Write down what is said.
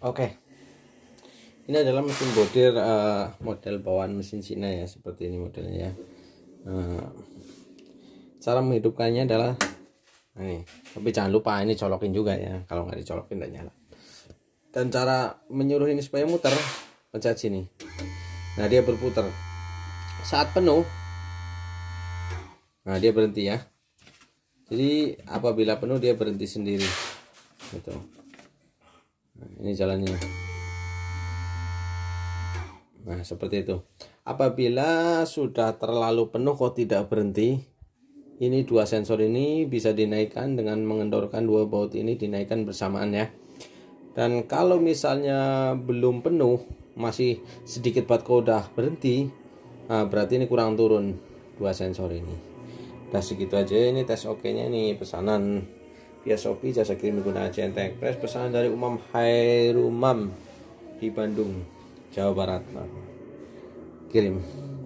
Oke. Okay. Ini adalah mesin bodir uh, model bawaan mesin Cina ya, seperti ini modelnya ya. Uh, cara menghidupkannya adalah nah ini. Tapi jangan lupa ini colokin juga ya, kalau nggak dicolokin tidak nyala. Dan cara menyuruh ini supaya muter, pencet sini. Nah, dia berputar. Saat penuh Nah, dia berhenti ya. Jadi apabila penuh dia berhenti sendiri. Gitu ini jalannya nah seperti itu apabila sudah terlalu penuh kok tidak berhenti ini dua sensor ini bisa dinaikkan dengan mengendorkan dua baut ini dinaikkan bersamaan ya dan kalau misalnya belum penuh masih sedikit buat udah berhenti nah berarti ini kurang turun dua sensor ini udah segitu aja ini tes oke nya nih pesanan via Shopee jasa kirim menggunakan CNT Express pesanan dari Umam Hairumam di Bandung Jawa Barat nah, kirim